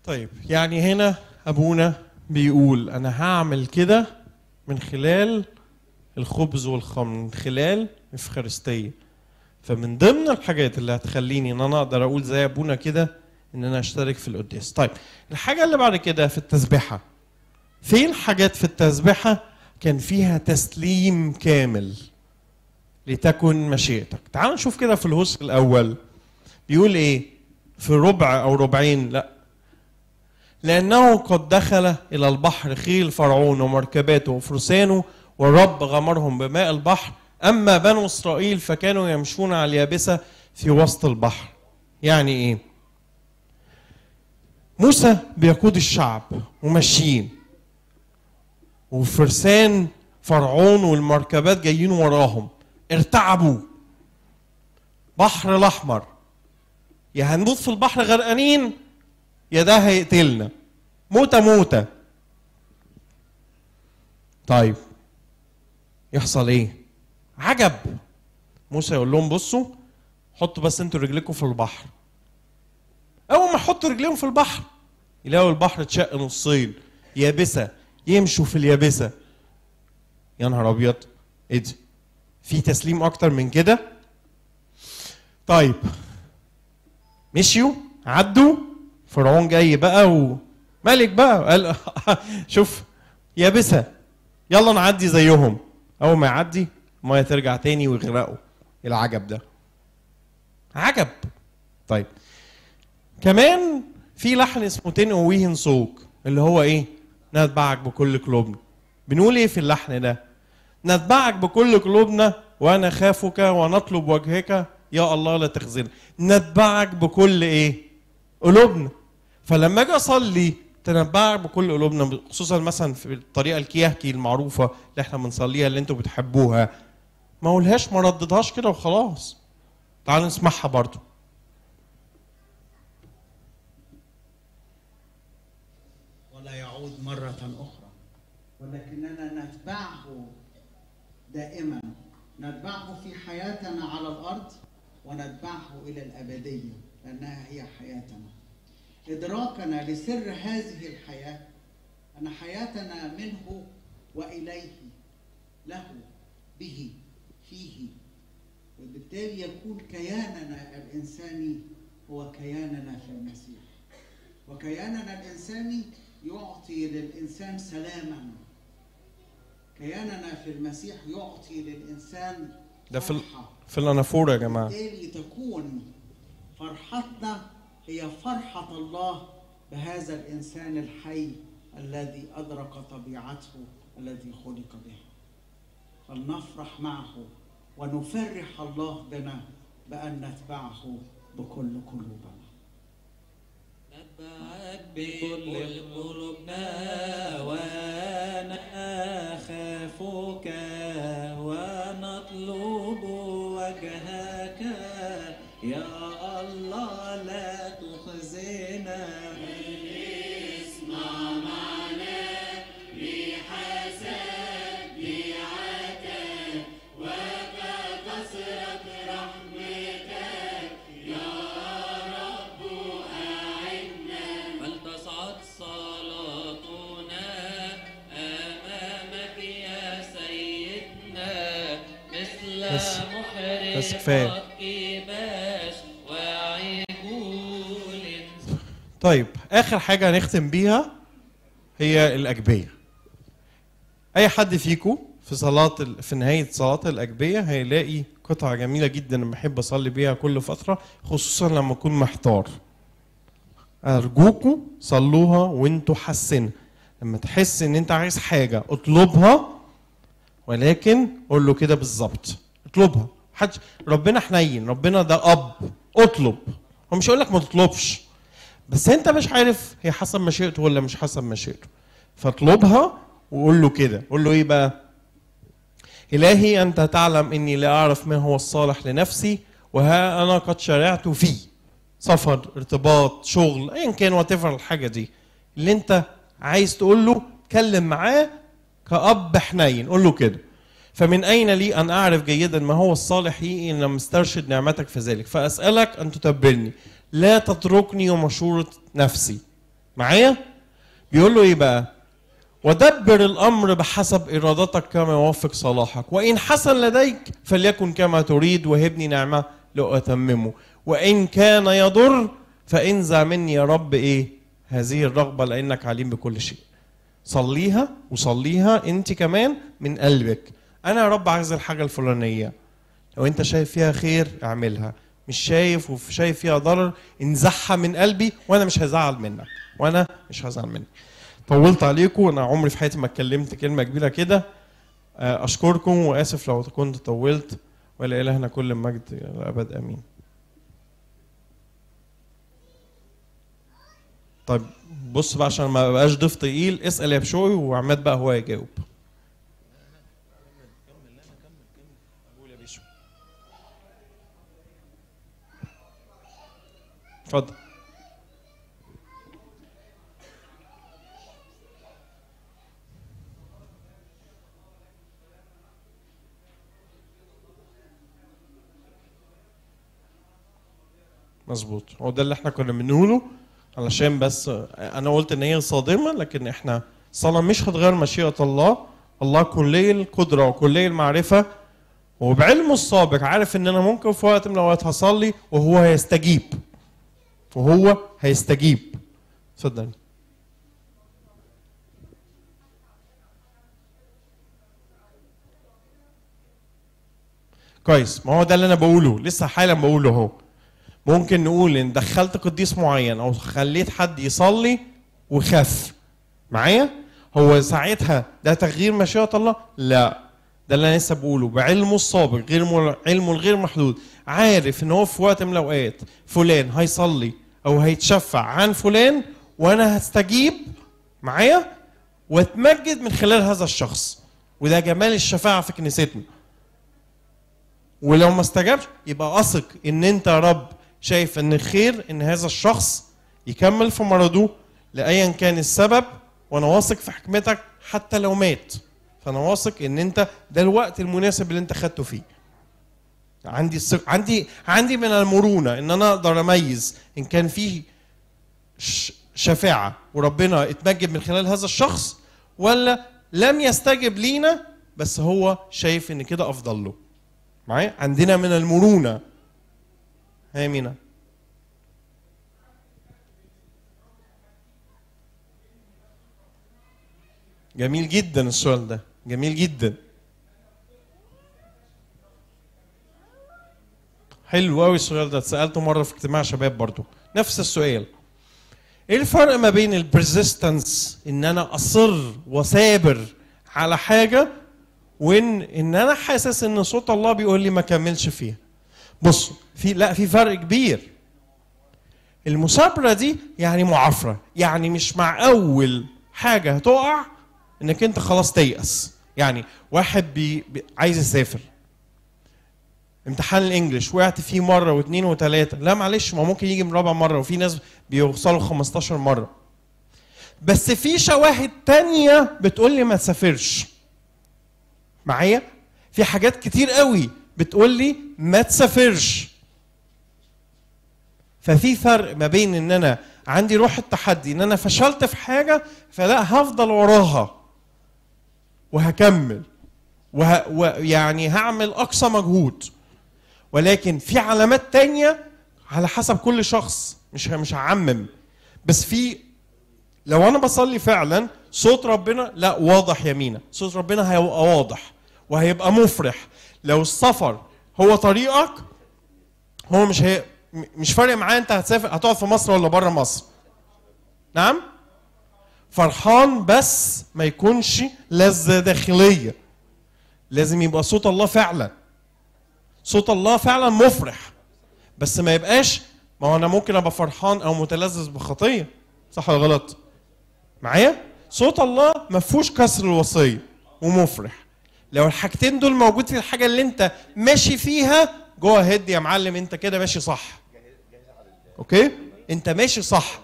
طيب يعني هنا ابونا بيقول انا هعمل كده من خلال الخبز والخمر من خلال الافخارستيه فمن ضمن الحاجات اللي هتخليني ان انا اقدر اقول زي ابونا كده ان انا اشترك في القداس طيب الحاجه اللي بعد كده في التسبيحه فين حاجات في التسبيحه كان فيها تسليم كامل لتكن مشيئتك تعال نشوف كده في الهوس الاول بيقول ايه في ربع او ربعين لا لأنه قد دخل إلى البحر خيل فرعون ومركباته وفرسانه والرب غمرهم بماء البحر أما بنو إسرائيل فكانوا يمشون على اليابسة في وسط البحر يعني إيه؟ موسى بيقود الشعب وماشيين وفرسان فرعون والمركبات جايين وراهم ارتعبوا بحر الأحمر يا هنموت في البحر غرقانين يا ده هيقتلنا موتة موتة طيب يحصل ايه عجب موسى يقول لهم بصوا حطوا بس انتوا رجليكم في البحر اول ما حطوا رجليهم في البحر يلاقوا البحر اتشق نصين يابسه يمشوا في اليابسه يا نهار ابيض ايه دي في تسليم اكتر من كده طيب مشيوا عدوا فرعون جاي بقى وملك بقى قال شوف يابسه يلا نعدي زيهم اول ما يعدي الميه ترجع تاني ويغرقوا إيه العجب ده عجب طيب كمان في لحن اسمه تن ويهن سوك اللي هو ايه نتبعك بكل قلوبنا بنقول ايه في اللحن ده نتبعك بكل قلوبنا ونخافك ونطلب وجهك يا الله لا تخزنا نتبعك بكل ايه قلوبنا فلما اجي اصلي تنبع بكل قلوبنا خصوصا مثلا في الطريقه الكيهكي المعروفه اللي احنا بنصليها اللي انتوا بتحبوها ما اقولهاش ما رددهاش كده وخلاص تعالوا نسمعها برضو ولا يعود مرة أخرى ولكننا نتبعه دائما نتبعه في حياتنا على الأرض ونتبعه إلى الأبدية لأنها هي حياتنا إدراكنا لسر هذه الحياة أن حياتنا منه وإليه له به فيه وبالتالي يكون كياننا الإنساني هو كياننا في المسيح وكياننا الإنساني يعطي للإنسان سلاما كياننا في المسيح يعطي للإنسان ده في, في الأنافورة يا جماعة وبالتالي تكون فرحتنا هي فرحة الله بهذا الإنسان الحي الذي أدرك طبيعته الذي خلق بها فلنفرح معه ونفرح الله بنا بأن نتبعه بكل قلوبنا نتبعك بكل قلوبنا ونخافك كفايه طيب اخر حاجه هنختم بيها هي الاجبيه اي حد فيكم في صلاه في نهايه صلاه الاجبيه هيلاقي قطعه جميله جدا انا بحب اصلي بيها كل فتره خصوصا لما اكون محتار ارجوكم صلوها وانتوا حاسين لما تحس ان انت عايز حاجه اطلبها ولكن قول له كده بالظبط اطلبها حد ربنا حنين ربنا ده اب اطلب هو مش هيقول لك ما تطلبش بس انت مش عارف هي حسب مشيئته ولا مش حسب مشيئته فاطلبها وقول له كده قول له ايه بقى الهي انت تعلم اني لا اعرف ما هو الصالح لنفسي وها انا قد شرعت فيه سفر ارتباط شغل ايا كان وتفر الحاجه دي اللي انت عايز تقول له اتكلم معاه كأب حنين قول له كده فمن أين لي أن أعرف جيدا ما هو الصالح لي إن لم استرشد نعمتك في ذلك فأسألك أن تدبرني لا تتركني ومشورة نفسي معايا بيقول له إيه بقى ودبر الأمر بحسب إرادتك كما يوفق صلاحك وإن حسن لديك فليكن كما تريد وهبني نعمة لأتممه وإن كان يضر فانزع مني يا رب إيه هذه الرغبة لأنك عليم بكل شيء صليها وصليها أنت كمان من قلبك انا يا رب عايز الحاجه الفلانيه لو انت شايف فيها خير اعملها مش شايف وشايف فيها ضرر انزعها من قلبي وانا مش هزعل منك وانا مش هزعل منك طولت عليكم انا عمري في حياتي ما اتكلمت كلمه كبيره كده آه، اشكركم واسف لو كنت طولت ولا الهنا كل المجد الابد امين طيب بص بقى عشان ما بقاش ضيف تقيل اسال يا بشوي وعماد بقى هو يجاوب اتفضل مظبوط هو ده اللي احنا كنا بنقوله علشان بس انا قلت ان هي صادمه لكن احنا الصلاه مش هتغير مشيئه الله الله كلي القدره وكلي المعرفه وبعلمه السابق عارف ان انا ممكن في وقت من الاوقات هصلي وهو هيستجيب وهو هيستجيب اتفضل كويس ما هو ده اللي انا بقوله لسه حالا بقوله اهو ممكن نقول ان دخلت قديس معين او خليت حد يصلي وخف معايا هو ساعتها ده تغيير مشيئه الله لا ده اللي انا لسه بقوله بعلمه الصابر غير علمه الغير محدود عارف ان هو في وقت من الاوقات فلان هيصلي او هيتشفع عن فلان وانا هستجيب معايا واتمجد من خلال هذا الشخص وده جمال الشفاعه في كنيستنا ولو ما استجابش يبقى اثق ان انت يا رب شايف ان خير ان هذا الشخص يكمل في مرضه لايا كان السبب وانا واثق في حكمتك حتى لو مات فانا واثق ان انت ده الوقت المناسب اللي انت خدته فيه عندي الثقة عندي عندي من المرونة إن أنا أقدر أميز إن كان فيه شفاعة وربنا اتمجد من خلال هذا الشخص ولا لم يستجب لينا بس هو شايف إن كده أفضل له. معايا؟ عندنا من المرونة. هي مينا. جميل جدا السؤال ده، جميل جدا. حلو قوي السؤال ده اتسالته مره في اجتماع شباب برضو نفس السؤال ايه الفرق ما بين البرزيستنس ان انا اصر وثابر على حاجه وان ان انا حاسس ان صوت الله بيقول لي ما كملش فيها بص في لا في فرق كبير المثابره دي يعني معافره يعني مش مع اول حاجه هتقع انك انت خلاص تيأس يعني واحد بي, بي عايز يسافر امتحان الانجليش وقعت فيه مره واثنين وثلاثه لا معلش ما ممكن يجي من رابع مره وفي ناس بيوصلوا 15 مره بس في شواهد تانية بتقول لي ما تسافرش معايا في حاجات كتير قوي بتقول لي ما تسافرش ففي فرق ما بين ان انا عندي روح التحدي ان انا فشلت في حاجه فلا هفضل وراها وهكمل وه... و... يعني هعمل اقصى مجهود ولكن في علامات تانية على حسب كل شخص مش مش هعمم بس في لو انا بصلي فعلا صوت ربنا لا واضح يمينا صوت ربنا هيبقى واضح وهيبقى مفرح لو السفر هو طريقك هو مش هي مش فارق معايا انت هتسافر هتقعد في مصر ولا بره مصر نعم فرحان بس ما يكونش لذة داخلية لازم يبقى صوت الله فعلا صوت الله فعلا مفرح بس ما يبقاش ما هو انا ممكن ابقى فرحان او متلذذ بخطيه صح ولا غلط معايا صوت الله ما فيهوش كسر الوصيه ومفرح لو الحاجتين دول موجود في الحاجه اللي انت ماشي فيها جوه هيد يا معلم انت كده ماشي صح اوكي انت ماشي صح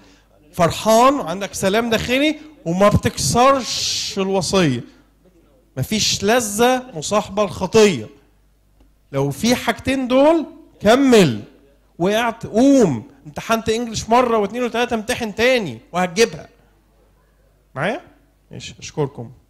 فرحان وعندك سلام داخلي وما بتكسرش الوصيه مفيش لذه مصاحبه الخطيه لو في حاجتين دول كمل وقعت قوم امتحنت انجلش مره واثنين وثلاثه امتحن تاني وهتجيبها معايا ماشي اشكركم